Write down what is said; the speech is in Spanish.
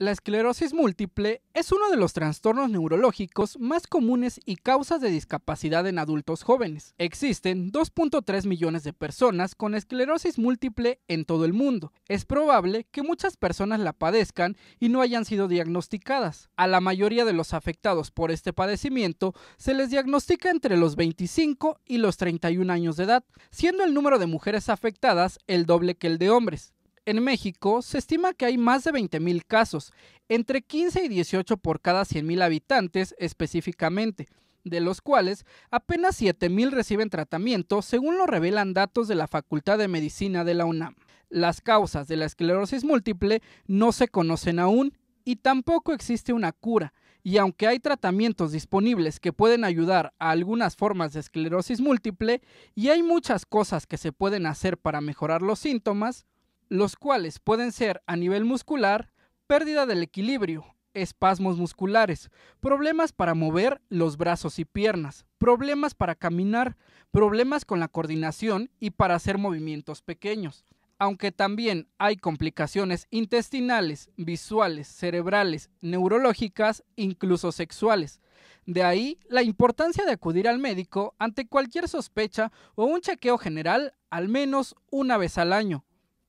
La esclerosis múltiple es uno de los trastornos neurológicos más comunes y causas de discapacidad en adultos jóvenes. Existen 2.3 millones de personas con esclerosis múltiple en todo el mundo. Es probable que muchas personas la padezcan y no hayan sido diagnosticadas. A la mayoría de los afectados por este padecimiento se les diagnostica entre los 25 y los 31 años de edad, siendo el número de mujeres afectadas el doble que el de hombres. En México se estima que hay más de 20.000 casos, entre 15 y 18 por cada 100.000 habitantes específicamente, de los cuales apenas 7.000 reciben tratamiento, según lo revelan datos de la Facultad de Medicina de la UNAM. Las causas de la esclerosis múltiple no se conocen aún y tampoco existe una cura. Y aunque hay tratamientos disponibles que pueden ayudar a algunas formas de esclerosis múltiple y hay muchas cosas que se pueden hacer para mejorar los síntomas, los cuales pueden ser a nivel muscular, pérdida del equilibrio, espasmos musculares, problemas para mover los brazos y piernas, problemas para caminar, problemas con la coordinación y para hacer movimientos pequeños. Aunque también hay complicaciones intestinales, visuales, cerebrales, neurológicas, incluso sexuales. De ahí la importancia de acudir al médico ante cualquier sospecha o un chequeo general al menos una vez al año,